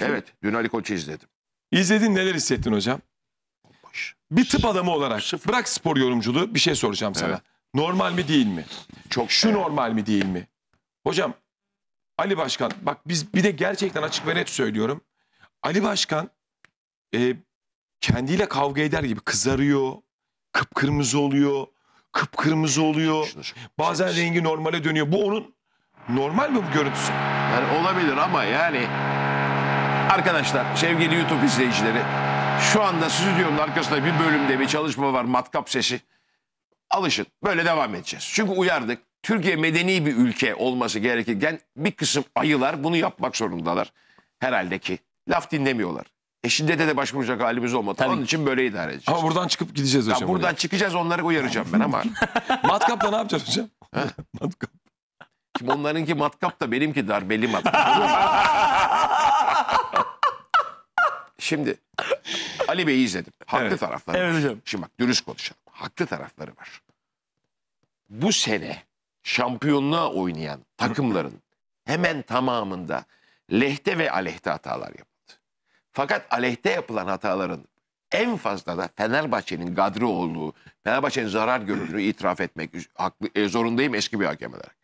Evet. Dün Ali Koç'u izledim. İzledin neler hissettin hocam? Bir tıp adamı olarak Sıfır. bırak spor yorumculuğu bir şey soracağım sana. Evet. Normal mi değil mi? Çok Şu evet. normal mi değil mi? Hocam Ali Başkan bak biz bir de gerçekten açık ve net söylüyorum. Ali Başkan e, kendiyle kavga eder gibi kızarıyor, kıpkırmızı oluyor, kıpkırmızı oluyor. Şunu, şunu, Bazen şunu. rengi normale dönüyor. Bu onun normal mi bu görüntüsü? Yani olabilir ama yani Arkadaşlar, sevgili YouTube izleyicileri, şu anda stüdyonun arkasında bir bölümde bir çalışma var, matkap sesi. Alışın, böyle devam edeceğiz. Çünkü uyardık, Türkiye medeni bir ülke olması gerekirken bir kısım ayılar bunu yapmak zorundalar. Herhalde ki laf dinlemiyorlar. E şiddete de başvuracak halimiz olmadı. Tabii. Onun için böyle idare edeceğiz. Ama buradan çıkıp gideceğiz hocam. Ya buradan oraya. çıkacağız onları uyaracağım ben ama. Matkap da ne yapacağız hocam? Ha? Matkap. Şimdi onlarınki matkap da benimki darbeli matkap. Şimdi Ali Bey'i izledim. Haklı evet. tarafları evet, var. Hocam. Şimdi bak dürüst konuşalım. Haklı tarafları var. Bu sene şampiyonluğa oynayan takımların hemen tamamında lehte ve aleyhte hatalar yaptı. Fakat aleyhte yapılan hataların en fazla da Fenerbahçe'nin kadri olduğu, Fenerbahçe'nin zarar gördüğünü itiraf etmek haklı, e, zorundayım eski bir hakem olarak.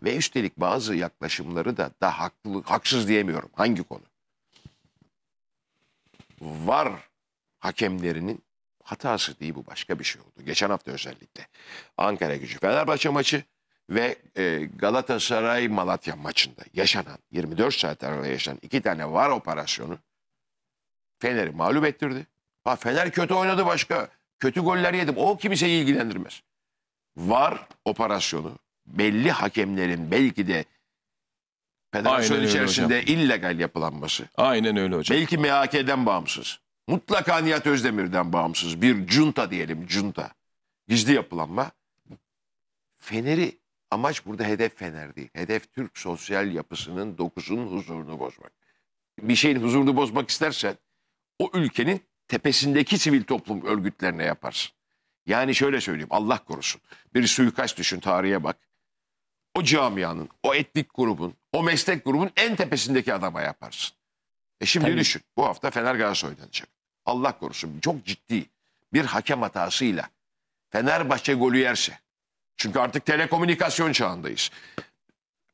Ve üstelik bazı yaklaşımları da da haklı, haksız diyemiyorum. Hangi konu? var hakemlerinin hatası değil bu başka bir şey oldu. Geçen hafta özellikle Ankara gücü Fenerbahçe maçı ve e, Galatasaray Malatya maçında yaşanan 24 saat aralığında yaşanan iki tane var operasyonu Fener'i mağlup ettirdi. Ha Fener kötü oynadı başka. Kötü goller yedim. O kimseyi ilgilendirmez. Var operasyonu belli hakemlerin belki de Federasyon Aynen öyle içerisinde illegal yapılanması. Aynen öyle hocam. Belki MHK'den bağımsız. Mutlaka Nihat Özdemir'den bağımsız. Bir junta diyelim junta. Gizli yapılanma. Fener'i amaç burada hedef Fener değil. Hedef Türk sosyal yapısının dokusunun huzurunu bozmak. Bir şeyin huzurunu bozmak istersen o ülkenin tepesindeki sivil toplum örgütlerine yaparsın. Yani şöyle söyleyeyim Allah korusun. Bir suikast düşün tarihe bak. O camianın, o etnik grubun o meslek grubun en tepesindeki adama yaparsın. E şimdi Tabii. düşün bu hafta Fener Galatasaray oynanacak. Allah korusun çok ciddi bir hakem hatasıyla Fenerbahçe golü yerse. Çünkü artık telekomünikasyon çağındayız.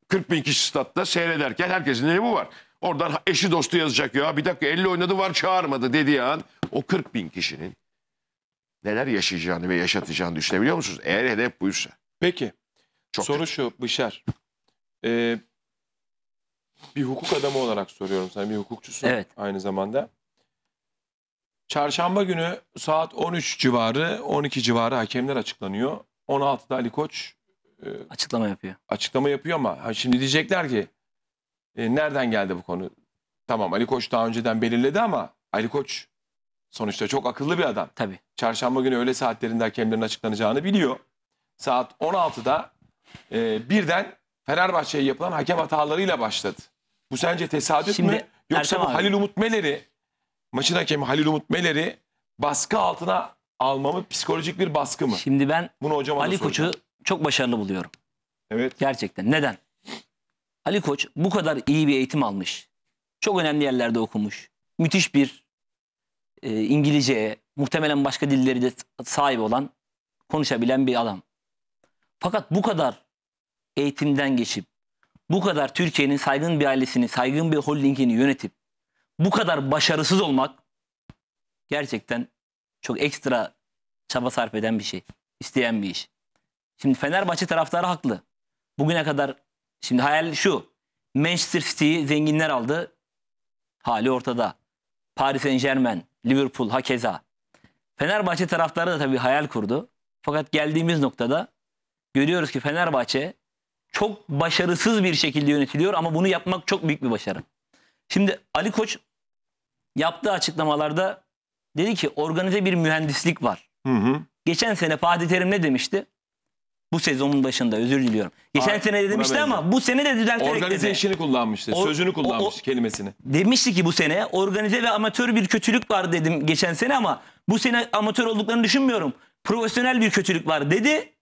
40 bin kişi statta seyrederken herkesin eli bu var. Oradan eşi dostu yazacak ya bir dakika 50 oynadı var çağırmadı dediği an o 40 bin kişinin neler yaşayacağını ve yaşatacağını düşünebiliyor musunuz? Eğer hedef buysa. Peki. Çok Soru kötü. şu Bışar. Ee, bir hukuk adamı olarak soruyorum sana. Bir hukukçusun Evet. aynı zamanda. Çarşamba günü saat 13 civarı, 12 civarı hakemler açıklanıyor. 16'da Ali Koç e, Açıklama yapıyor. açıklama yapıyor ama ha şimdi diyecekler ki e, nereden geldi bu konu? Tamam Ali Koç daha önceden belirledi ama Ali Koç sonuçta çok akıllı bir adam. Tabii. Çarşamba günü öğle saatlerinde hakemlerin açıklanacağını biliyor. Saat 16'da e, birden Fenerbahçe'ye yapılan hakem hatalarıyla başladı. Bu sence tesadüf Şimdi, mü? Yoksa bu Halil Umut Meler'i maçın hakemi Halil Umut Meler'i baskı altına almamı psikolojik bir baskı mı? Şimdi ben bunu hocama Ali Koç'u çok başarılı buluyorum. Evet. Gerçekten. Neden? Ali Koç bu kadar iyi bir eğitim almış. Çok önemli yerlerde okumuş. Müthiş bir e, İngilizceye, muhtemelen başka dilleri de sahip olan, konuşabilen bir adam. Fakat bu kadar eğitimden geçip bu kadar Türkiye'nin saygın bir ailesini, saygın bir holdingini yönetip bu kadar başarısız olmak gerçekten çok ekstra çaba sarf eden bir şey, isteyen bir iş. Şimdi Fenerbahçe taraftarı haklı. Bugüne kadar şimdi hayal şu. Manchester City'yi zenginler aldı. Hali ortada. Paris Saint-Germain, Liverpool hakeza. Fenerbahçe taraftarı da tabii hayal kurdu. Fakat geldiğimiz noktada görüyoruz ki Fenerbahçe çok başarısız bir şekilde yönetiliyor ama bunu yapmak çok büyük bir başarı. Şimdi Ali Koç yaptığı açıklamalarda dedi ki organize bir mühendislik var. Hı hı. Geçen sene Fatih Terim ne demişti? Bu sezonun başında özür diliyorum. Geçen Aa, sene de demişti ama bu sene de düzelterek Organize işini kullanmıştı. Or- sözünü kullanmış o- o- kelimesini. Demişti ki bu sene organize ve amatör bir kötülük var dedim geçen sene ama bu sene amatör olduklarını düşünmüyorum. Profesyonel bir kötülük var dedi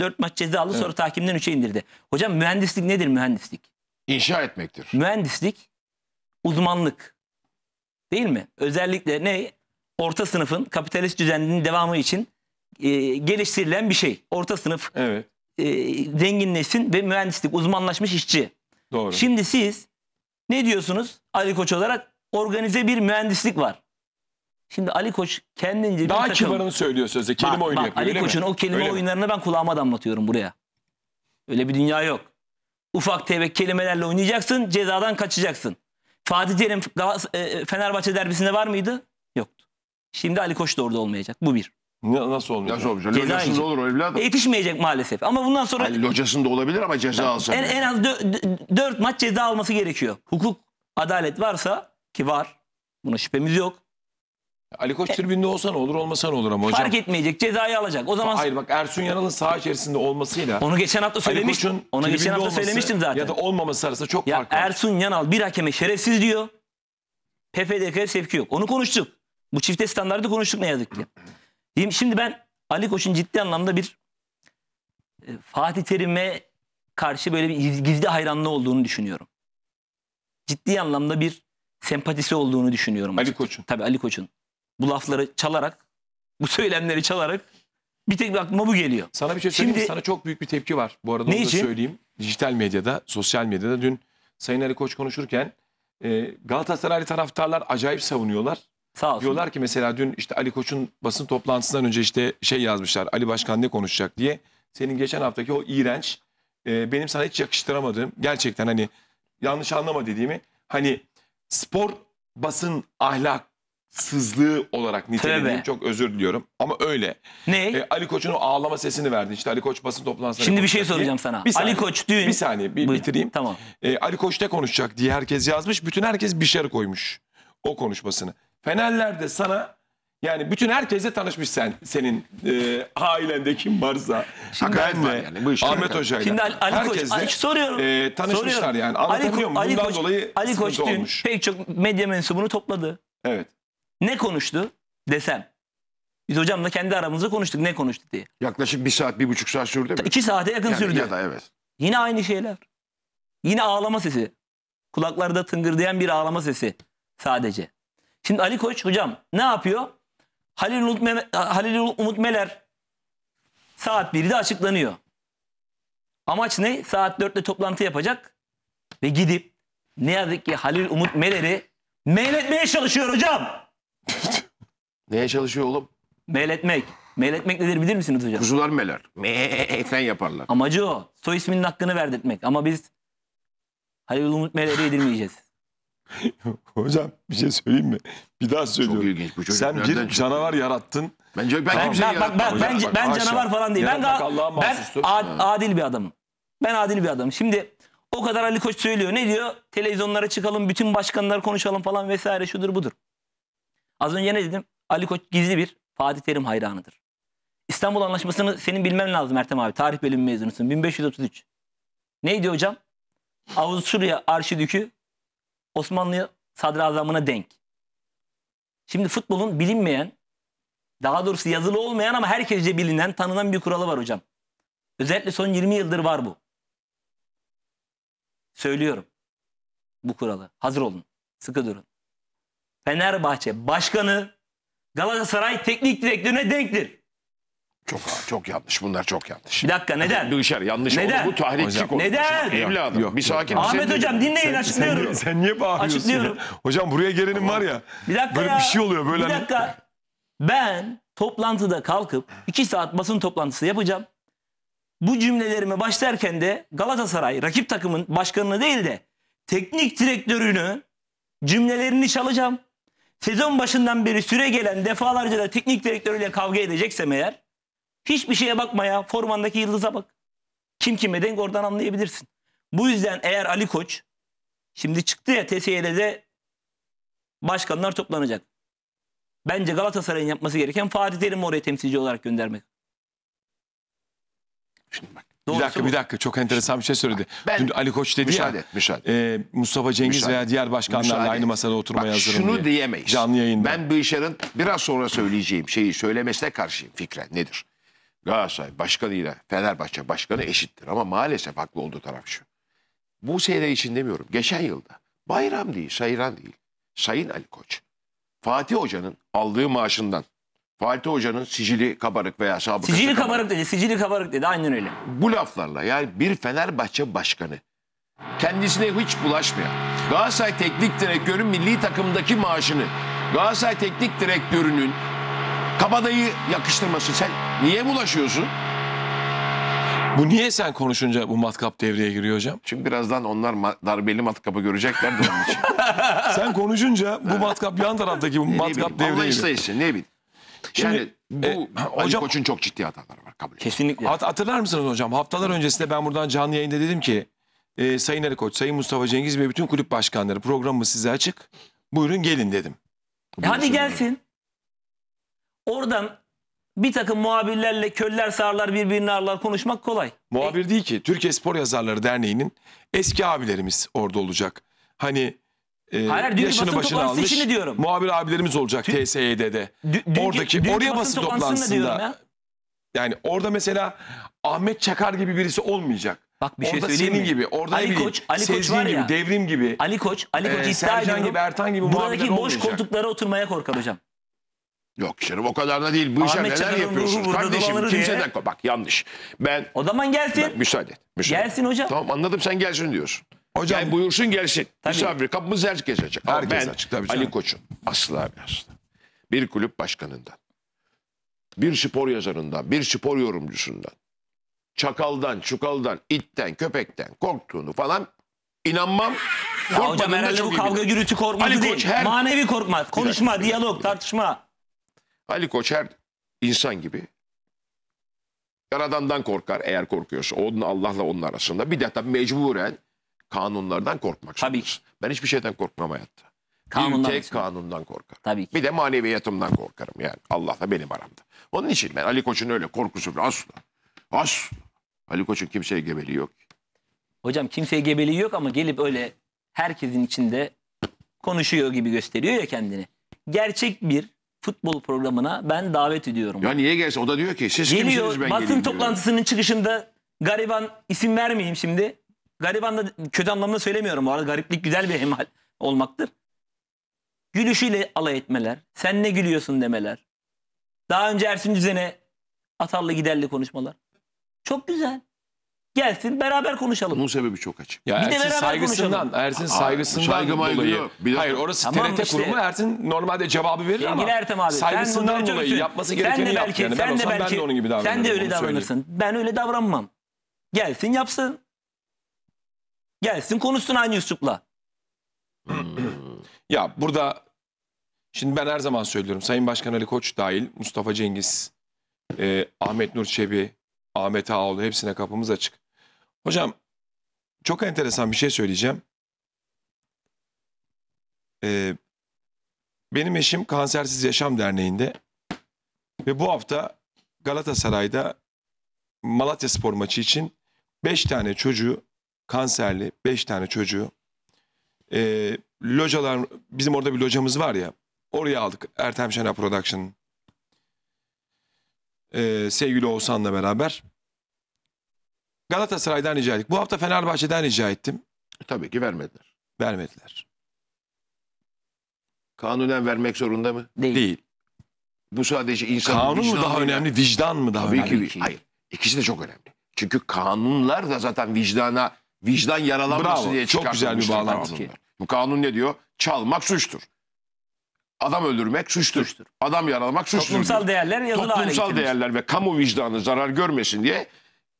4 maç cezalı sonra tahkimden 3'e indirdi. Hocam mühendislik nedir mühendislik? İnşa etmektir. Mühendislik uzmanlık. Değil mi? Özellikle ne? Orta sınıfın kapitalist düzeninin devamı için e, geliştirilen bir şey. Orta sınıf Evet. e, zenginleşsin ve mühendislik uzmanlaşmış işçi. Doğru. Şimdi siz ne diyorsunuz Ali Koç olarak? Organize bir mühendislik var. Şimdi Ali Koç kendince Daha bir takım... kibarını söylüyor sözde. Kelime bak, oyunu bak, yapıyor. Ali Koç'un o kelime öyle oyunlarını mi? ben kulağıma damlatıyorum buraya. Öyle bir dünya yok. Ufak tefek kelimelerle oynayacaksın, cezadan kaçacaksın. Fatih Terim e, e, Fenerbahçe derbisinde var mıydı? Yoktu. Şimdi Ali Koç da orada olmayacak. Bu bir. Ne, nasıl olmayacak? Nasıl olacak? Ceza Locasında olur o evladım. E, yetişmeyecek maalesef. Ama bundan sonra... Hayır, locasında olabilir ama ceza alsa. En, en az dört maç ceza alması gerekiyor. Hukuk, adalet varsa ki var. Buna şüphemiz yok. Ali Koç tribünde olsa ne olur olmasa ne olur ama hocam. Fark etmeyecek cezayı alacak. O zaman Hayır bak Ersun Yanal'ın saha içerisinde olmasıyla onu geçen hafta söylemiştim. Ali Ona geçen hafta söylemiştim zaten. Ya da olmaması arasında çok ya fark var. Ersun Yanal bir hakeme şerefsiz diyor. PFDK'ya sevki yok. Onu konuştuk. Bu çifte standartı konuştuk ne yazık ki. Şimdi ben Ali Koç'un ciddi anlamda bir e, Fatih Terim'e karşı böyle bir gizli hayranlığı olduğunu düşünüyorum. Ciddi anlamda bir sempatisi olduğunu düşünüyorum. Ali Koç'un. Tabii Ali Koç'un bu lafları çalarak, bu söylemleri çalarak bir tek bir aklıma bu geliyor. Sana bir şey söyleyeyim Şimdi, Sana çok büyük bir tepki var. Bu arada ne onu için? da söyleyeyim. Dijital medyada, sosyal medyada dün Sayın Ali Koç konuşurken e, Galatasaraylı taraftarlar acayip savunuyorlar. Sağ olsun. Diyorlar ki mesela dün işte Ali Koç'un basın toplantısından önce işte şey yazmışlar. Ali Başkan ne konuşacak diye. Senin geçen haftaki o iğrenç e, benim sana hiç yakıştıramadığım gerçekten hani yanlış anlama dediğimi hani spor basın ahlak sızlığı olarak nitelediğim çok özür diliyorum. Ama öyle. Ne? E, Ali Koç'un o ağlama sesini verdin. İşte Ali Koç basın toplantısı Şimdi bir şey soracağım diye. sana. Bir saniye, Ali Koç dün... Bir saniye bir Buyur. bitireyim. Tamam. E, Ali Koç ne konuşacak diye herkes yazmış. Bütün herkes bir şer koymuş o konuşmasını. Fenerler de sana yani bütün herkese tanışmış sen. Senin e, ailende kim varsa. Benle, yani bu işler- Ahmet Hoca'yla. Şimdi Ali, Ali Koç, Herkesle, soruyorum. e, tanışmışlar Soruyorum. yani. Anlatabiliyor Ali, muyum? Ko- Bundan Ali Koç, Ali Koç sıkıntı dün olmuş. pek çok medya mensubunu topladı. Evet. Ne konuştu desem. Biz hocamla kendi aramızda konuştuk ne konuştu diye. Yaklaşık bir saat, bir buçuk saat sürdü mü? İki saate yakın yani, sürdü. Ya da evet. Yine aynı şeyler. Yine ağlama sesi. Kulaklarda tıngırdayan bir ağlama sesi sadece. Şimdi Ali Koç hocam ne yapıyor? Halil Umut, Halil Umut Meler saat 1'de açıklanıyor. Amaç ne? Saat 4'te toplantı yapacak ve gidip ne yazık ki Halil Umut Meler'i meyletmeye çalışıyor hocam. Neye çalışıyor oğlum? Meyletmek. Meyletmek nedir bilir misiniz hocam? Kuzular meler. Efen yaparlar. Amacı o. Soy isminin hakkını verdirtmek. Ama biz Halil Umut Meler'i edilmeyeceğiz. Hocam bir şey söyleyeyim mi? Bir daha söylüyorum. Çok ilginç bu çocuk. Sen bir canavar yarattın. Bence ben, ben kimseyi ben, bak, bak, bence, ben canavar falan değil. ben, ben adil bir adamım. Ben adil bir adamım. Şimdi o kadar Ali Koç söylüyor. Ne diyor? Televizyonlara çıkalım, bütün başkanlar konuşalım falan vesaire şudur budur. Az önce ne dedim? Ali Koç gizli bir Fatih Terim hayranıdır. İstanbul Anlaşması'nı senin bilmen lazım Ertem abi. Tarih bölümü mezunusun. 1533. Neydi hocam? Avusturya Arşidükü Osmanlı sadrazamına denk. Şimdi futbolun bilinmeyen, daha doğrusu yazılı olmayan ama herkesce bilinen, tanınan bir kuralı var hocam. Özellikle son 20 yıldır var bu. Söylüyorum bu kuralı. Hazır olun. Sıkı durun. Fenerbahçe başkanı Galatasaray teknik direktörüne denktir. Çok çok yanlış. Bunlar çok yanlış. Bir dakika neden? Duşer yanlış Neden? oldu. Bu tahrikçi konu. neden? Evladım bir sakin. Ahmet hocam dinleyin Sen, açıklıyorum. sen niye bağırıyorsun Açıklıyorum. ya? Hocam buraya gelenin var ya. Bir dakika Böyle ya. bir şey oluyor böyle. Bir hani- dakika. Ben toplantıda kalkıp iki saat basın toplantısı yapacağım. Bu cümlelerimi başlarken de Galatasaray rakip takımın başkanını değil de teknik direktörünü cümlelerini çalacağım sezon başından beri süre gelen defalarca da teknik direktörüyle kavga edeceksem eğer hiçbir şeye bakma ya formandaki yıldıza bak. Kim kime denk oradan anlayabilirsin. Bu yüzden eğer Ali Koç şimdi çıktı ya TSYL'de başkanlar toplanacak. Bence Galatasaray'ın yapması gereken Fatih Terim'i oraya temsilci olarak göndermek. Şimdi bak Doğrusu bir dakika bu. bir dakika çok enteresan bir şey söyledi. Ah, ben, Dün Ali Koç dedi müsaade, ya müsaade. E, Mustafa Cengiz müsaade, veya diğer başkanlarla müsaade. aynı masada oturmaya Bak, hazırım şunu diye. diyemeyiz. Canlı yayında. Ben bu işlerin biraz sonra söyleyeceğim şeyi söylemesine karşıyım fikren nedir? Galatasaray başkanıyla Fenerbahçe başkanı eşittir ama maalesef haklı olduğu taraf şu. Bu sene için demiyorum geçen yılda bayram değil sayran değil Sayın Ali Koç Fatih Hoca'nın aldığı maaşından Fatih Hoca'nın sicili kabarık veya sabıkası Sicili kabarık dedi, sicili kabarık dedi. Aynen öyle. Bu laflarla yani bir Fenerbahçe başkanı kendisine hiç bulaşmayan Galatasaray Teknik Direktörü'nün milli takımdaki maaşını Galatasaray Teknik Direktörü'nün kabadayı yakıştırması sen niye bulaşıyorsun? Bu niye sen konuşunca bu matkap devreye giriyor hocam? Çünkü birazdan onlar ma- darbeli matkapı görecekler de onun için. Sen konuşunca bu matkap yan taraftaki bu matkap bileyim, devreye Allah işte ne bileyim. Şimdi yani e, bu e, Ali Koç'un çok ciddi hataları var kabul Kesinlikle. Hat, hatırlar mısınız hocam? Haftalar öncesinde ben buradan canlı yayında dedim ki e, Sayın Ali Koç, Sayın Mustafa Cengiz ve bütün kulüp başkanları programımız size açık. Buyurun gelin dedim. E hadi gelsin. Oradan bir takım muhabirlerle köller sarlar birbirini arlar konuşmak kolay. Muhabir e? değil ki. Türkiye Spor Yazarları Derneği'nin eski abilerimiz orada olacak. Hani e, Hayır, hayır, yaşını basın başına almış işini diyorum. muhabir abilerimiz olacak TSE'de de. dünkü- Oradaki dünkü oraya basın basın toplantısında diyorum yani orada mesela Ahmet Çakar gibi birisi olmayacak. Bak bir şey orada söyleyeyim senin mi? gibi, orada Ali bileyim, Koç- Ali Koç Sezgin var gibi, ya. Devrim gibi. Ali Koç, Ali Koç Ee, iddia Sercan ediyorum. gibi, Ertan gibi buradaki boş olmayacak. koltuklara oturmaya korkar hocam. Yok canım o kadar da değil. Bu işe neler Çakar'ın yapıyorsunuz kardeşim? dolanır Kimseden kork. Bak yanlış. Ben O zaman gelsin. Bak, müsaade Müsaade. Gelsin hocam. Tamam anladım sen gelsin diyorsun. Hocam Gel buyursun gelsin. Tabii. kapımız herkes açık. Herkes ben açık tabii canım. Ali Koç'un asla ve asla. Bir kulüp başkanından, bir spor yazarından, bir spor yorumcusundan, çakaldan, çukaldan, itten, köpekten korktuğunu falan inanmam. Ya hocam herhalde bu kavga bilirim. gürültü korkması Ali değil. Koç her- Manevi korkmaz. Konuşma, bir dakika, diyalog, tartışma. Ali Koç her insan gibi Yaradan'dan korkar eğer korkuyorsa. Onun Allah'la onun arasında. Bir de tabii mecburen kanunlardan korkmak Tabii zorundasın. ki. Ben hiçbir şeyden korkmam hayatta. Kanundan bir tek mesela. kanundan korkarım. Tabii ki. Bir de maneviyatımdan korkarım yani. Allah benim aramda. Onun için ben Ali Koç'un öyle korkusu asla. Asla. Ali Koç'un kimseye gebeliği yok. Hocam kimseye gebeliği yok ama gelip öyle herkesin içinde konuşuyor gibi gösteriyor ya kendini. Gerçek bir futbol programına ben davet ediyorum. Ya niye gelsin? O da diyor ki siz Geliyor kimsiniz ben basın geleyim diyor. toplantısının çıkışında gariban isim vermeyeyim şimdi gariban da kötü anlamda söylemiyorum bu arada. Gariplik güzel bir emal olmaktır. Gülüşüyle alay etmeler, sen ne gülüyorsun demeler. Daha önce Ersin Düzen'e atarlı giderli konuşmalar. Çok güzel. Gelsin beraber konuşalım. Bunun sebebi çok açık. Ya Bir de Ersin beraber saygısından, konuşalım. Ersin saygısından saygı maygı dolayı. Bir Hayır orası Tamam TRT işte. kurumu Ersin normalde cevabı verir Sevgili ama Ertem abi, saygısından bunları dolayı yapması Sen de gerekeni belki- yaptı. Yani ben sen de olsam ben de onun gibi davranırım. Sen de öyle onu söyleyeyim. davranırsın. Ben öyle davranmam. Gelsin yapsın. Gelsin konuşsun aynı üslupla. Hmm. Ya burada şimdi ben her zaman söylüyorum. Sayın Başkan Ali Koç dahil Mustafa Cengiz, e, Ahmet Nur Çebi, Ahmet Ağoğlu hepsine kapımız açık. Hocam çok enteresan bir şey söyleyeceğim. E, benim eşim Kansersiz Yaşam Derneği'nde ve bu hafta Galatasaray'da Malatya Spor maçı için 5 tane çocuğu kanserli 5 tane çocuğu e, localar bizim orada bir locamız var ya oraya aldık Ertem Şener Production e, sevgili Oğuzhan'la beraber Galatasaray'dan rica ettik. Bu hafta Fenerbahçe'den rica ettim. E, tabii ki vermediler. Vermediler. Kanunen vermek zorunda mı? Değil. Değil. Bu sadece insan Kanun mu daha önemli, ya? vicdan mı daha tabii önemli? Tabii ki. Hayır. İkisi de çok önemli. Çünkü kanunlar da zaten vicdana vicdan yaralanmasın Bravo. diye Çok güzel bir bağlantı. Ki. Bu kanun ne diyor? Çalmak suçtur. Adam öldürmek suçtur. suçtur. Adam yaralamak suçtur. Toplumsal diyor. değerler yazılı Toplumsal değerler ve kamu vicdanı zarar görmesin diye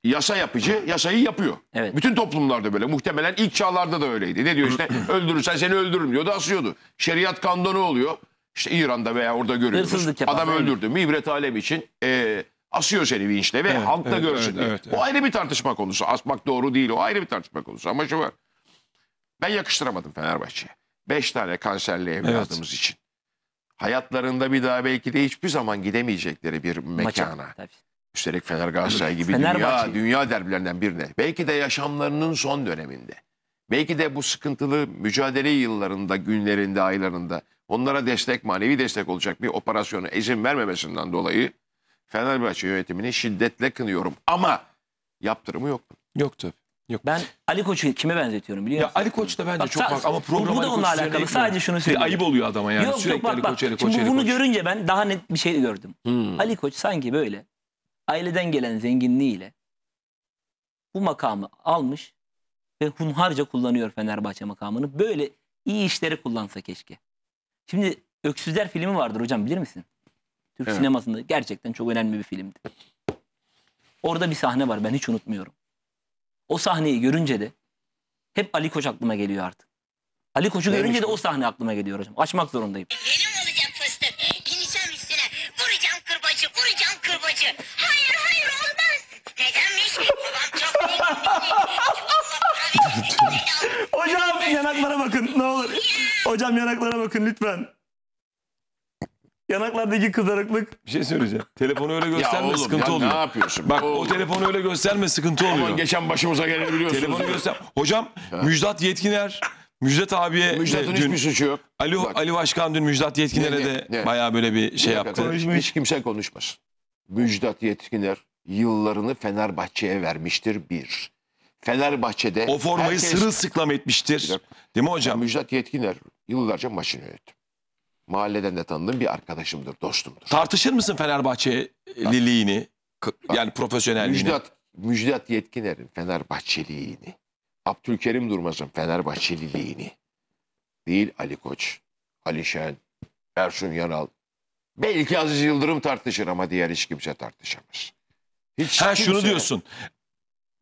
yasa yapıcı yasayı yapıyor. Evet. Bütün toplumlarda böyle. Muhtemelen ilk çağlarda da öyleydi. Ne diyor işte öldürürsen seni öldürürüm diyordu asıyordu. Şeriat kanunu oluyor. İşte İran'da veya orada görüyoruz. Hırsızlık Adam öldürdü mü ibret alem için e, asıyor seni vinçle ve evet, halkla evet, görsün evet, diye. Evet, evet. O ayrı bir tartışma konusu. Asmak doğru değil o ayrı bir tartışma konusu. Ama şu var. Ben yakıştıramadım Fenerbahçe'ye. Beş tane kanserli evladımız evet. için. Hayatlarında bir daha belki de hiçbir zaman gidemeyecekleri bir mekana. Maça, Üstelik Fener Galatasaray gibi dünya, dünya derbilerinden birine. Belki de yaşamlarının son döneminde. Belki de bu sıkıntılı mücadele yıllarında, günlerinde, aylarında onlara destek, manevi destek olacak bir operasyonu izin vermemesinden dolayı Fenerbahçe yönetimini şiddetle kınıyorum. Ama yaptırımı yok mu? Yok tabii. Yok. Ben Ali Koç'u kime benzetiyorum biliyor musun? Ya Ali Koç da bence bak, çok bak ama program bu, da onunla alakalı. Sadece şunu söyleyeyim. Bir ayıp oluyor adama yani. Yok, Sürekli yok, bak, Ali Koç, Ali Koç, Şimdi Ali bunu görünce ben daha net bir şey gördüm. Hmm. Ali Koç sanki böyle aileden gelen zenginliğiyle bu makamı almış ve hunharca kullanıyor Fenerbahçe makamını. Böyle iyi işleri kullansa keşke. Şimdi Öksüzler filmi vardır hocam bilir misin? Türk evet. sinemasında gerçekten çok önemli bir filmdi. Orada bir sahne var ben hiç unutmuyorum. O sahneyi görünce de hep Ali Koç aklıma geliyor artık. Ali Koç'u görünce Neymiş de o sahne aklıma geliyor hocam. Açmak zorundayım. Benim olacak fıstık. Bineceğim üstüne. Vuracağım kırbacı, vuracağım kırbacı. Hayır hayır olmaz. Nedenmiş? Babam çok Hocam yanaklara bakın ne olur. Hocam yanaklara bakın lütfen. Yanaklardaki kızarıklık. Bir şey söyleyeceğim. Telefonu öyle gösterme oğlum, sıkıntı ya oluyor. ne yapıyorsun? Bak Oğlum. o telefonu öyle gösterme sıkıntı oluyor. Aman geçen başımıza geleni Telefonu göster. Hocam Müjdat Yetkiner, Müjdat abiye e, Müjdat'ın dün hiçbir suçu yok. Ali Bak. Ali Başkan dün Müjdat Yetkiner'e de baya böyle bir şey yaptı. Konuşmuş. Hiç kimse konuşmasın. Müjdat Yetkiner yıllarını Fenerbahçe'ye vermiştir bir. Fenerbahçe'de O formayı herkes- sırılsıklam etmiştir. Değil mi hocam? Müjdat Yetkiner yıllarca maçını yönetti. Mahalleden de tanıdığım bir arkadaşımdır, dostumdur. Tartışır mısın Fenerbahçeliliğini? Yani profesyonelliğini? Müjdat, Müjdat Yetkiner'in Fenerbahçeliğini, Abdülkerim Durmaz'ın Fenerbahçeliliğini, değil Ali Koç, Ali Şen, Ersun Yanal, belki Aziz Yıldırım tartışır ama diğer hiç kimse tartışamaz. Hiç Ha şunu diyorsun.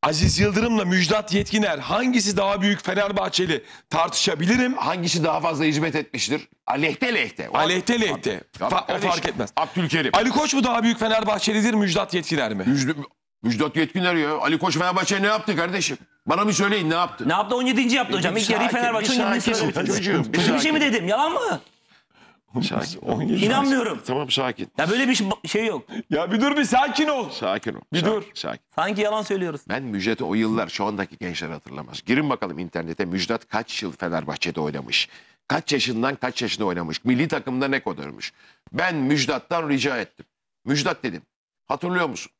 Aziz Yıldırım'la Müjdat Yetkiner hangisi daha büyük Fenerbahçeli tartışabilirim. Hangisi daha fazla hizmet etmiştir? Aleyhte lehte. O Aleyhte lehte. Fa- o fark etmez. Abdülkerim. Ali Koç mu daha büyük Fenerbahçelidir Müjdat Yetkiner mi? Müjde, Müjdat Yetkiner ya. Ali Koç Fenerbahçe ne yaptı kardeşim? Bana bir söyleyin ne yaptı? Ne yaptı? 17. yaptı e, hocam. İlk yarıyı Fenerbahçe 17. Bir sakin, bir şey mi dedim? Yalan mı? Şakir. 17. İnanmıyorum. Tamam sakin. Ya böyle bir şey-, şey- yok. Ya bir dur bir sakin ol. Sakin ol. Bir dur. Sakin. Sanki yalan söylüyoruz. Ben Müjdat'ı o yıllar şu andaki gençler hatırlamaz. Girin bakalım internete Müjdat kaç yıl Fenerbahçe'de oynamış. Kaç yaşından kaç yaşında oynamış. Milli takımda ne kodurmuş. Ben Müjdat'tan rica ettim. Müjdat dedim. Hatırlıyor musun?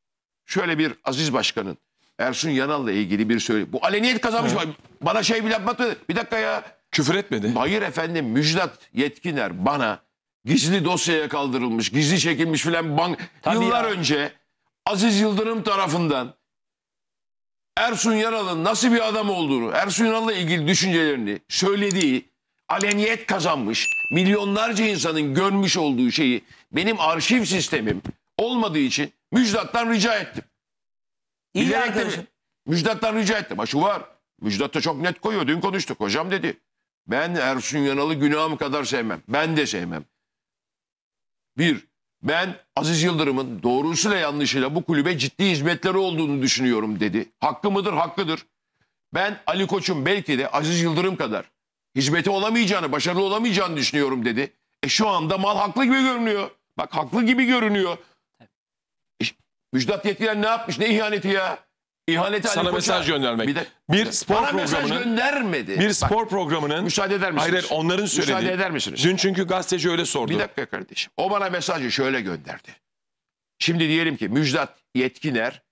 Şöyle bir Aziz Başkan'ın Ersun Yanal'la ilgili bir söyle. Bu aleniyet kazanmış. Bana şey bile yapmadı. Bir dakika ya. Küfür etmedi. Hayır efendim Müjdat Yetkiner bana gizli dosyaya kaldırılmış, gizli çekilmiş filan bank Tabii yıllar ya. önce Aziz Yıldırım tarafından Ersun Yanal'ın nasıl bir adam olduğunu, Ersun Yanal'la ilgili düşüncelerini söylediği aleniyet kazanmış, milyonlarca insanın görmüş olduğu şeyi benim arşiv sistemim olmadığı için Müjdat'tan rica ettim. İyi Müjdat'tan rica ettim. Ha şu var. Müjdat da çok net koyuyor. Dün konuştuk. Hocam dedi. Ben Ersun Yanal'ı günahım kadar sevmem. Ben de sevmem. Bir, ben Aziz Yıldırım'ın doğrusuyla yanlışıyla bu kulübe ciddi hizmetleri olduğunu düşünüyorum dedi. Hakkı mıdır? Hakkıdır. Ben Ali Koç'un belki de Aziz Yıldırım kadar hizmeti olamayacağını, başarılı olamayacağını düşünüyorum dedi. E şu anda mal haklı gibi görünüyor. Bak haklı gibi görünüyor. E, Müjdat Yetkiler ne yapmış? Ne ihaneti ya? İhaneti sana Ali mesaj göndermek. Bir, de, bir spor bana programının mesaj göndermedi. Bir spor Bak, programının müsaade eder misiniz? Hayır, onların söylediği. Müsaade eder misiniz? Dün çünkü gazeteci öyle sordu. Bir dakika kardeşim. O bana mesajı şöyle gönderdi. Şimdi diyelim ki Müjdat Yetkiner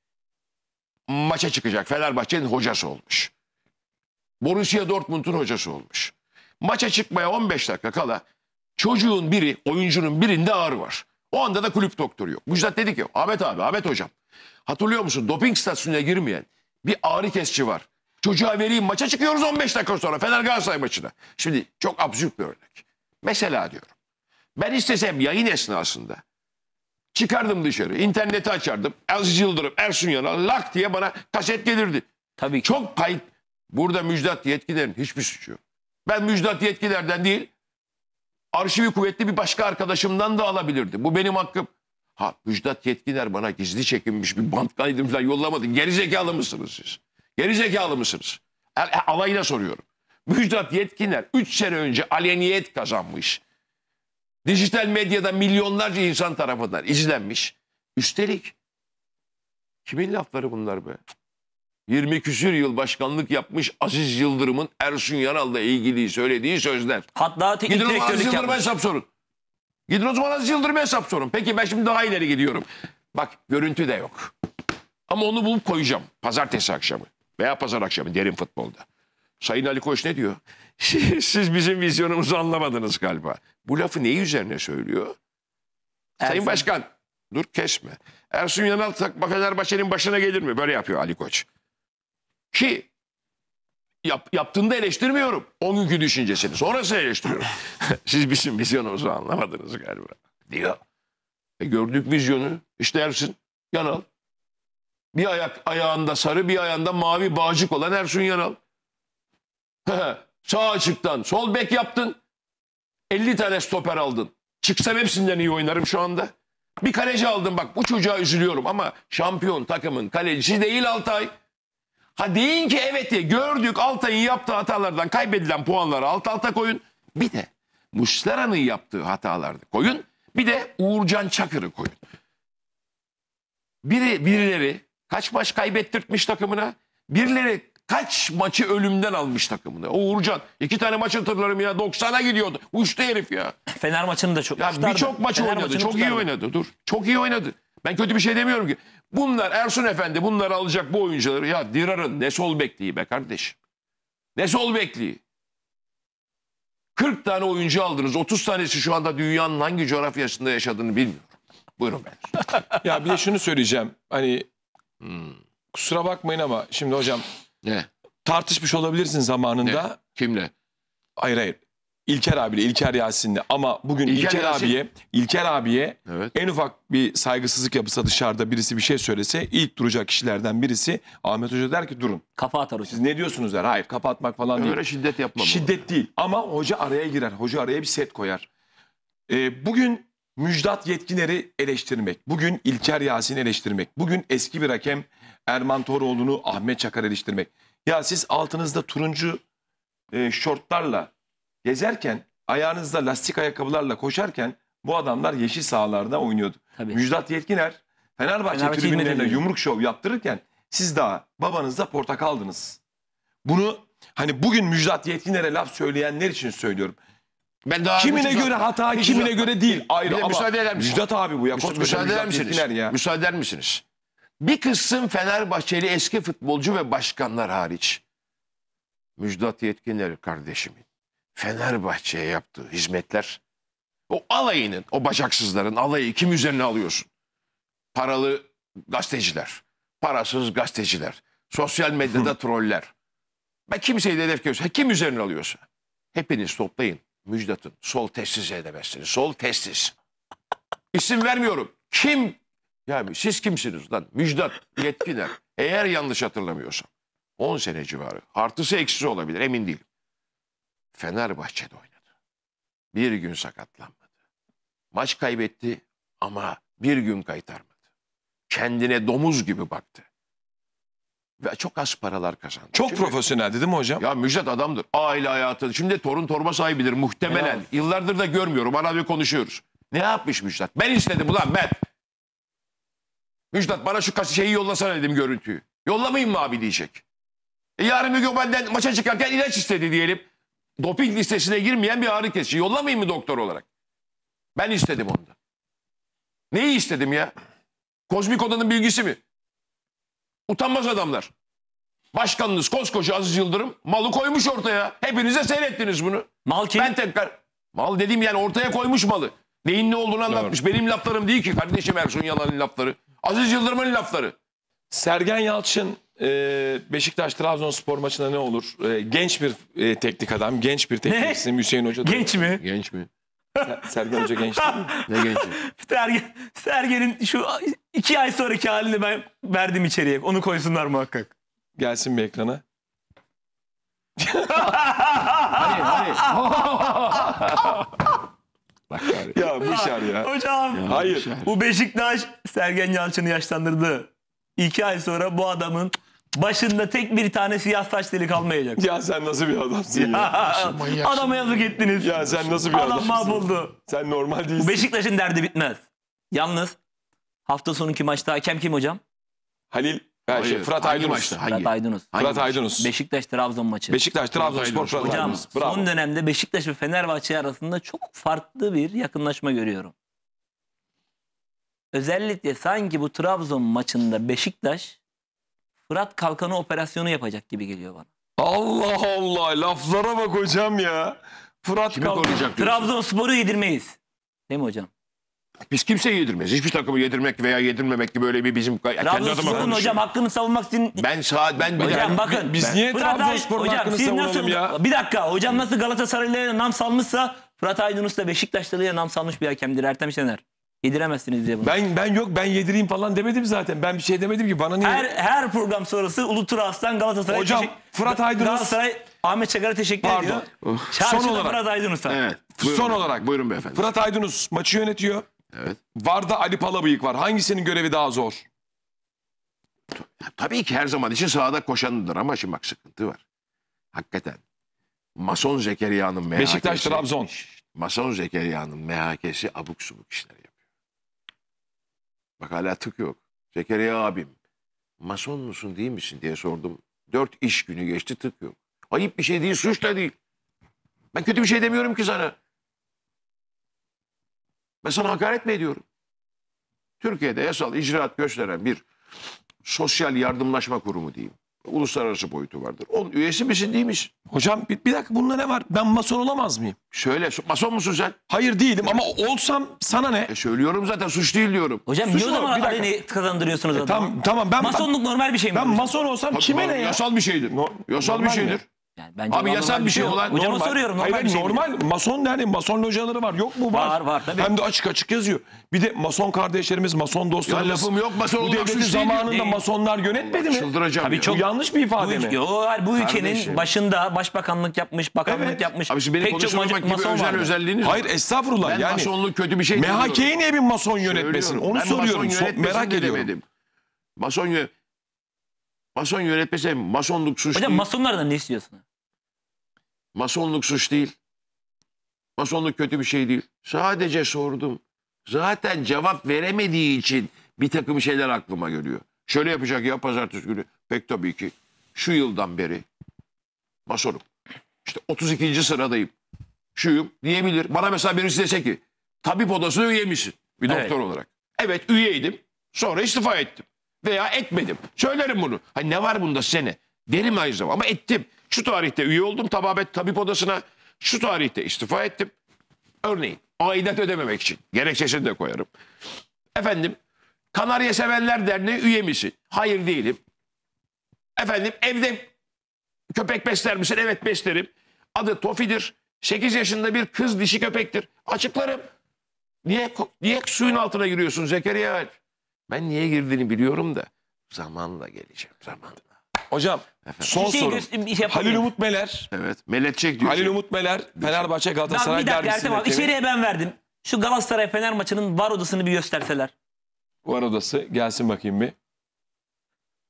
maça çıkacak. Fenerbahçe'nin hocası olmuş. Borussia Dortmund'un hocası olmuş. Maça çıkmaya 15 dakika kala çocuğun biri, oyuncunun birinde ağrı var. O anda da kulüp doktoru yok. Müjdat dedi ki Ahmet abi, Ahmet hocam Hatırlıyor musun? Doping statüsüne girmeyen bir ağrı kesici var. Çocuğa vereyim maça çıkıyoruz 15 dakika sonra Fener Galatasaray maçına. Şimdi çok absürt bir örnek. Mesela diyorum. Ben istesem yayın esnasında çıkardım dışarı. interneti açardım. Aziz Yıldırım, Ersun Yanal lak diye bana kaset gelirdi. Tabii ki. Çok pay... Burada Müjdat Yetkiler'in hiçbir suçu yok. Ben Müjdat Yetkiler'den değil arşivi kuvvetli bir başka arkadaşımdan da alabilirdi. Bu benim hakkım. Ha Müjdat Yetkiner bana gizli çekilmiş bir bant kaydım falan yollamadı. Geri zekalı mısınız siz? Geri zekalı mısınız? E, e, alayına soruyorum. Müjdat Yetkiner 3 sene önce aleniyet kazanmış. Dijital medyada milyonlarca insan tarafından izlenmiş. Üstelik kimin lafları bunlar be? 20 küsür yıl başkanlık yapmış Aziz Yıldırım'ın Ersun Yanal'la ilgili söylediği sözler. Hatta teknik Gidin Aziz Yıldırım'a hesap sorun. Gidin o zaman az Yıldırım'a hesap sorun. Peki ben şimdi daha ileri gidiyorum. Bak görüntü de yok. Ama onu bulup koyacağım. Pazartesi akşamı veya pazar akşamı derin futbolda. Sayın Ali Koç ne diyor? Siz bizim vizyonumuzu anlamadınız galiba. Bu lafı ne üzerine söylüyor? Ersun. Sayın Başkan dur kesme. Ersun Yanal Fenerbahçe'nin başına gelir mi? Böyle yapıyor Ali Koç. Ki Yap, yaptığında eleştirmiyorum. O günkü düşüncesini. Sonrası eleştiriyorum. Siz bizim vizyonunuzu anlamadınız galiba. Diyor. E gördük vizyonu. İşte Ersin Yanal. Bir ayak ayağında sarı bir ayağında mavi bağcık olan Ersun Yanal. Sağ açıktan sol bek yaptın. 50 tane stoper aldın. Çıksam hepsinden iyi oynarım şu anda. Bir kaleci aldım bak bu çocuğa üzülüyorum ama şampiyon takımın kalecisi değil Altay. Ha deyin ki evet diye gördük Altay'ın yaptığı hatalardan kaybedilen puanları alt alta koyun. Bir de Muşlera'nın yaptığı hatalarda koyun. Bir de Uğurcan Çakır'ı koyun. Biri, birileri kaç maç kaybettirtmiş takımına? Birileri kaç maçı ölümden almış takımına. O Uğurcan iki tane maç hatırlarım ya 90'a gidiyordu. Uçtu herif ya. Fener maçını da çok Ya birçok maç oynadı. Çok iyi oynadı. Dur. Çok iyi oynadı. Ben kötü bir şey demiyorum ki. Bunlar Ersun Efendi bunları alacak bu oyuncuları. Ya Dirar'ın ne sol bekliği be kardeşim. Ne sol bekliği. 40 tane oyuncu aldınız. 30 tanesi şu anda dünyanın hangi coğrafyasında yaşadığını bilmiyorum. Buyurun ben. ya bir de şunu söyleyeceğim. Hani hmm. kusura bakmayın ama şimdi hocam ne? tartışmış olabilirsin zamanında. Ne? Kimle? Hayır hayır. İlker abiyle, İlker Yasin'le ama bugün İlker, İlker Yasin. abiye, İlker abiye Evet. en ufak bir saygısızlık yapısa dışarıda birisi bir şey söylese ilk duracak kişilerden birisi Ahmet Hoca der ki durun. Kafa atar hocam. Siz ne diyorsunuz der. Hayır kapatmak falan değil. Öyle şiddet yapmam. Şiddet değil ama hoca araya girer. Hoca araya bir set koyar. Ee, bugün Müjdat Yetkiner'i eleştirmek, bugün İlker Yasin'i eleştirmek, bugün eski bir hakem Erman Toroğlu'nu Ahmet Çakar eleştirmek. Ya siz altınızda turuncu e, şortlarla gezerken ayağınızda lastik ayakkabılarla koşarken bu adamlar yeşil sahalarda oynuyordu. Tabii. Müjdat Yetkiner Fenerbahçe, Fenerbahçe tribünlerinde yumruk şov yaptırırken siz daha babanızda portakaldınız. Bunu hani bugün Müjdat Yetkiner'e laf söyleyenler için söylüyorum. Ben daha kimine göre da, hata, kimine göre değil. Ayrı de ama müsaade eder misiniz? Müjdat abi bu ya. Müsa müsaade eder misiniz? Ya. Müsaade eder misiniz? Bir kısım Fenerbahçeli eski futbolcu ve başkanlar hariç. Müjdat Yetkiner kardeşimin. Fenerbahçe'ye yaptığı hizmetler o alayının, o bacaksızların alayı kim üzerine alıyorsun? Paralı gazeteciler, parasız gazeteciler, sosyal medyada troller. Ben kimseyi de hedef göstereyim. Kim üzerine alıyorsa. Hepiniz toplayın. Müjdat'ın. Sol testis edemezsiniz. Sol testis. İsim vermiyorum. Kim? Yani siz kimsiniz lan? Müjdat Yetkiner. Eğer yanlış hatırlamıyorsam. 10 sene civarı. Artısı eksisi olabilir emin değilim. Fenerbahçe'de oynadı. Bir gün sakatlanmadı. Maç kaybetti ama bir gün kaytarmadı. Kendine domuz gibi baktı. Ve çok az paralar kazandı. Çok Şimdi, profesyonel değil mi hocam? Ya Müjdat adamdır. Aile hayatı. Şimdi torun torba sahibidir muhtemelen. Helal. Yıllardır da görmüyorum. Arada konuşuyoruz. Ne yapmış Müjdat? Ben istedim ulan ben. Müjdat bana şu kaç şeyi yollasana dedim görüntüyü. Yollamayayım mı abi diyecek. E yarın bir gün benden maça çıkarken ilaç istedi diyelim doping listesine girmeyen bir ağrı kesici. yollamayayım mı doktor olarak? Ben istedim onu Neyi istedim ya? Kozmik odanın bilgisi mi? Utanmaz adamlar. Başkanınız koskoca Aziz Yıldırım malı koymuş ortaya. Hepinize seyrettiniz bunu. Mal kim? Ben tekrar mal dediğim yani ortaya koymuş malı. Neyin ne olduğunu anlatmış. Doğru. Benim laflarım değil ki kardeşim Ersun Yalan'ın lafları. Aziz Yıldırım'ın lafları. Sergen Yalçın e, ee, Beşiktaş-Trabzonspor maçında ne olur? E, genç bir e, teknik adam, genç bir teknik isim Hüseyin Hoca. Genç mi? Genç mi? Sergen Hoca genç Ne genç? Sergen, Sergen'in şu iki ay sonraki halini ben verdim içeriye. Onu koysunlar muhakkak. Gelsin bir ekrana. Hadi hadi. Bak gari. Ya bu şar ya. Hocam Ya, Hayır. bu Beşiktaş Sergen Yalçın'ı yaşlandırdı. İki ay sonra bu adamın Başında tek bir tane siyah saç deli kalmayacak. Ya sen nasıl bir adamsın ya? ya. Adama yazık ettiniz. Ya sen nasıl bir Adam adamsın? Adam mahvoldu. Sen normal değilsin. Bu Beşiktaş'ın derdi bitmez. Yalnız hafta sonunki maçta hakem kim hocam? Halil şey, Hayır, şey, Fırat hangi Aydınus. Maçta? Hangi? Fırat Aydınus. Fırat Aydınus. Beşiktaş Trabzon maçı. Beşiktaş Trabzonspor Fırat Hocam, Bravo. son dönemde Beşiktaş ve Fenerbahçe arasında çok farklı bir yakınlaşma görüyorum. Özellikle sanki bu Trabzon maçında Beşiktaş Fırat Kalkanı operasyonu yapacak gibi geliyor bana. Allah Allah laflara bak hocam ya. Fırat Kimi Kalkanı. koruyacak diyorsun? Trabzonspor'u yedirmeyiz. Değil mi hocam? Biz kimseyi yedirmeyiz. Hiçbir takımı yedirmek veya yedirmemek gibi böyle bir bizim kendi adıma Trabzonspor'un konuşuyorum. hocam hakkını savunmak için... Ben saat ben bir Hocam bakın. biz niye Fırat Ay- Trabzonspor'un hakkını savunalım nasıl, ya? Bir dakika hocam nasıl Galatasaraylılara nam salmışsa Fırat Aydınus da Beşiktaşlılara nam salmış bir hakemdir Ertem Şener yediremezsiniz diye. Bunu. Ben ben yok ben yedireyim falan demedim zaten. Ben bir şey demedim ki bana niye? Her her program sonrası Ulu Aslan Galatasaray Hocam Fırat Aydınus Galatasaray Ahmet Çakar'a teşekkür Pardon. ediyor. Oh. Son olarak Fırat Aydınus'a. Evet. Buyurun, Son olarak buyurun beyefendi. Fırat Aydınus maçı yönetiyor. Evet. Varda Ali Palabıyık var. Hangisinin görevi daha zor? Tabii ki her zaman için sahada koşanıdır ama şimdi bak sıkıntı var. Hakikaten. Mason Zekeriya'nın MHK'si. Beşiktaş Trabzon. Mason Zekeriya'nın MHK'si abuk subuk işler. Bak hala tık yok. Zekeriya abim mason musun değil misin diye sordum. Dört iş günü geçti tık yok. Ayıp bir şey değil suç da değil. Ben kötü bir şey demiyorum ki sana. Ben sana hakaret mi ediyorum? Türkiye'de yasal icraat gösteren bir sosyal yardımlaşma kurumu diyeyim uluslararası boyutu vardır. Onun üyesi misin değil misin? Hocam bir, bir dakika bunda ne var? Ben mason olamaz mıyım? Şöyle mason musun sen? Hayır değilim ama olsam sana ne? E söylüyorum zaten suç değil diyorum. Hocam niye o zaman aleni kazandırıyorsunuz e, adamı? Tamam, tamam ben Masonluk normal bir şey mi? Ben hocam? mason olsam Tabii, kime ne ya? Yasal bir şeydir. No, yasal bir şeydir. Mi? Yani bence Abi yasal bir şey, şey olan normal. soruyorum. Normal Hayır, bir şey normal biliyorum. mason yani mason locaları var. Yok mu? Var. Var var tabii. Hem de açık açık yazıyor. Bir de mason kardeşlerimiz, mason dostlarımız. Ya lafım yok mason Bu devleti zamanında değil. masonlar yönetmedi mi? Çıldıracağım. Tabii çok, yanlış bir ifade bu, mi? Yo, hayır, bu ülkenin Kardeşim. başında başbakanlık yapmış, bakanlık evet. yapmış. Abi şimdi benim pek çok gibi mason özel özelliğiniz Hayır estağfurullah. Ben yani, masonluk kötü bir şey MHK'yi niye bir mason yönetmesin? Onu soruyorum. Merak ediyorum. Mason yönetmesin. Mason yönetmesi masonluk suç Hocam değil. masonlardan ne istiyorsun? Masonluk suç değil. Masonluk kötü bir şey değil. Sadece sordum. Zaten cevap veremediği için bir takım şeyler aklıma geliyor. Şöyle yapacak ya pazartesi günü. Pek tabii ki şu yıldan beri masonum. İşte 32. sıradayım. Şuyum diyebilir. Bana mesela birisi dese ki tabip odasına üye misin? Bir doktor Evet. olarak. Evet üyeydim. Sonra istifa ettim veya etmedim. Söylerim bunu. Hani ne var bunda seni? Derim aynı zamanda ama ettim. Şu tarihte üye oldum tababet tabip odasına. Şu tarihte istifa ettim. Örneğin aidat ödememek için. Gerekçesini de koyarım. Efendim Kanarya Sevenler Derneği üye misin? Hayır değilim. Efendim evde köpek besler misin? Evet beslerim. Adı Tofi'dir. 8 yaşında bir kız dişi köpektir. Açıklarım. Niye, niye suyun altına giriyorsun Zekeriya? Ben niye girdiğini biliyorum da zamanla geleceğim. Zamanla. Hocam Efendim. son şey sorum. Şey Halil Umut Meler. Evet. Meletçek diyor. Halil Umut Meler Fenerbahçe Galatasaray derbisinde. Bir dakika ben verdim. Şu Galatasaray Fener maçının var odasını bir gösterseler. Var odası gelsin bakayım bir.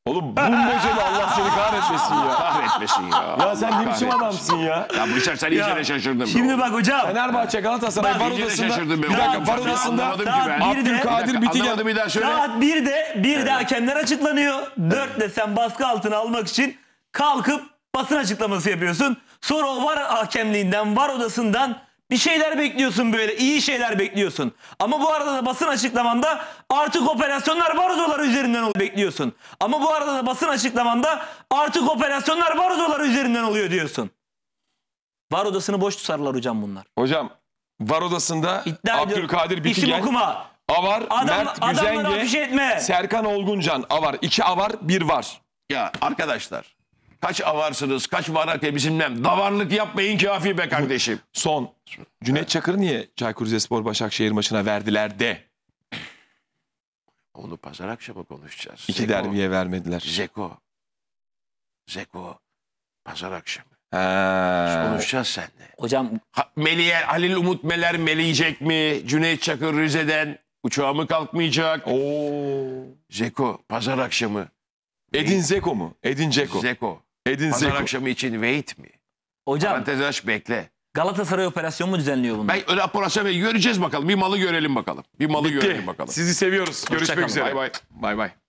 Oğlum bulmacalı Allah seni kahretmesin ya. Kahretmesin ya. Ya sen ne biçim adamsın ya. Ya bu işler sen iyice de şaşırdın. be Şimdi bak hocam. Fenerbahçe Galatasaray Bak, var odasında. Bir dakika var odasında. Anlamadım ki Daha bir de- Abdülkadir Biti Anlamadım bir daha söyle. Saat 1'de bir de hakemler açıklanıyor. 4'te sen baskı altına almak için kalkıp basın açıklaması yapıyorsun. Sonra o var hakemliğinden, var odasından bir şeyler bekliyorsun böyle iyi şeyler bekliyorsun. Ama bu arada da basın açıklamanda artık operasyonlar var dolar üzerinden bekliyorsun. Ama bu arada da basın açıklamanda artık operasyonlar var dolar üzerinden oluyor diyorsun. Var odasını boş tutarlar hocam bunlar. Hocam var odasında İddia Abdülkadir Bitigen, okuma. Avar, Adam, Mert Güzenge, şey etme. Serkan Olguncan, Avar. iki Avar, bir var. Ya arkadaşlar kaç avarsınız, kaç varate bizimle. Davarlık yapmayın kafi be kardeşim. Son. Cüneyt Çakır'ı niye Çaykur Rizespor Başakşehir maçına verdiler de? Onu pazar akşamı konuşacağız. İki Zeko, derbiye vermediler. Zeko. Zeko. Pazar akşamı. Ha. Konuşacağız seninle. Hocam Ha- Meliye, Halil Umut Meler meleyecek mi? Cüneyt Çakır Rize'den uçağı mı kalkmayacak? Oo. Zeko pazar akşamı. Edin Zeko mu? Edin Zeko. Zeko. Edin Pazar Dzeko. akşamı için wait mi? Hocam Parantez aç bekle. Galatasaray operasyon mu düzenliyor bunu? Ben öyle operasyon göreceğiz bakalım. Bir malı görelim bakalım. Bir malı görelim bakalım. Sizi seviyoruz. Görüşmek kalın. üzere. Bay bay. Bay bay.